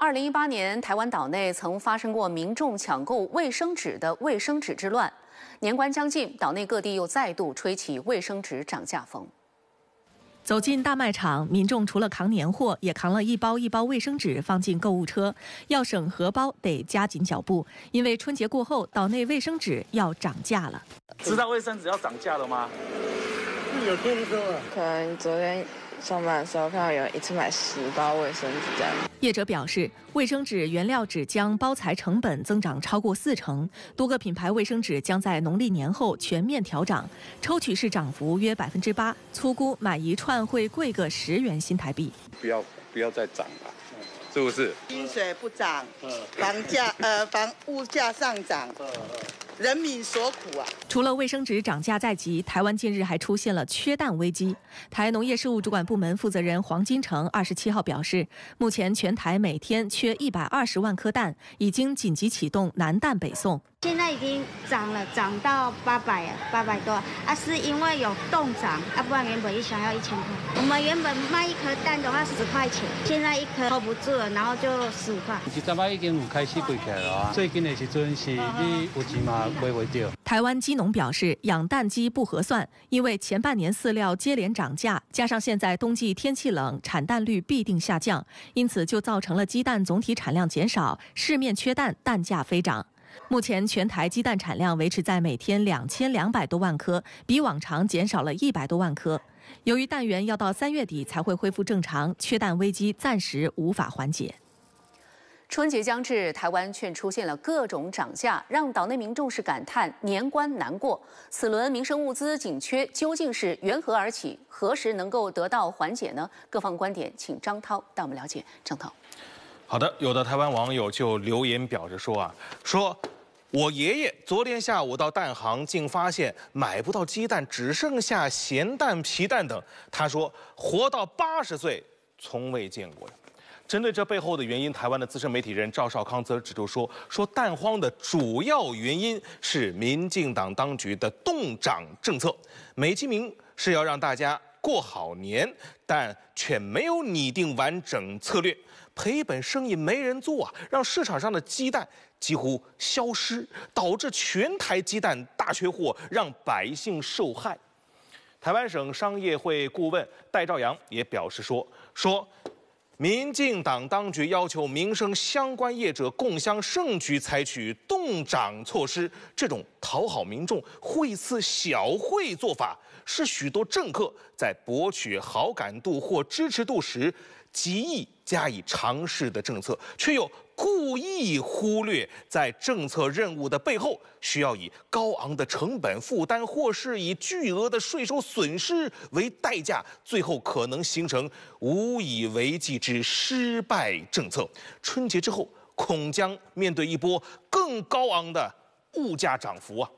二零一八年，台湾岛内曾发生过民众抢购卫生纸的“卫生纸之乱”。年关将近，岛内各地又再度吹起卫生纸涨价风。走进大卖场，民众除了扛年货，也扛了一包一包卫生纸放进购物车。要省荷包，得加紧脚步，因为春节过后，岛内卫生纸要涨价了。知道卫生纸要涨价了吗？有听说可看昨天。上班的时候看到有人一次买十包卫生纸这样。业者表示，卫生纸原料纸浆包材成本增长超过四成，多个品牌卫生纸将在农历年后全面调涨，抽取式涨幅约百分之八，粗估买一串会贵个十元新台币。不要不要再涨了，是不是？薪水不涨，房价呃房物价上涨，人民所苦啊！除了卫生纸涨价在即，台湾近日还出现了缺蛋危机。台农业事务主管部门负责人黄金城二十七号表示，目前全台每天缺一百二十万颗蛋，已经紧急启动南蛋北送。现在已经涨了，涨到八百八百多啊！是因为有冻涨啊，不然原本一箱要一千块。我们原本卖一颗蛋的话十块钱，现在一颗 hold 不住了，然后就十五块。已经有开始贵起来了。最近的时阵是你有钱嘛卖不掉。台湾鸡农表示，养蛋鸡不合算，因为前半年饲料接连涨价，加上现在冬季天气冷，产蛋率必定下降，因此就造成了鸡蛋总体产量减少，市面缺蛋，蛋价飞涨。目前全台鸡蛋产量维持在每天两千两百多万颗，比往常减少了一百多万颗。由于蛋源要到三月底才会恢复正常，缺蛋危机暂时无法缓解。春节将至，台湾却出现了各种涨价，让岛内民众是感叹年关难过。此轮民生物资紧缺究竟是缘何而起？何时能够得到缓解呢？各方观点，请张涛带我们了解张涛。好的，有的台湾网友就留言表示说啊，说我爷爷昨天下午到蛋行，竟发现买不到鸡蛋，只剩下咸蛋、皮蛋等。他说活到八十岁，从未见过。针对这背后的原因，台湾的资深媒体人赵少康则指出说，说蛋荒的主要原因是民进党当局的冻涨政策，美其名是要让大家。过好年，但却没有拟定完整策略，赔本生意没人做啊，让市场上的鸡蛋几乎消失，导致全台鸡蛋大缺货，让百姓受害。台湾省商业会顾问戴兆阳也表示说：“说。”民进党当局要求民生相关业者共襄盛举，采取冻涨措施，这种讨好民众、会次小惠做法，是许多政客在博取好感度或支持度时。极易加以尝试的政策，却又故意忽略在政策任务的背后，需要以高昂的成本负担，或是以巨额的税收损失为代价，最后可能形成无以为继之失败政策。春节之后，恐将面对一波更高昂的物价涨幅啊。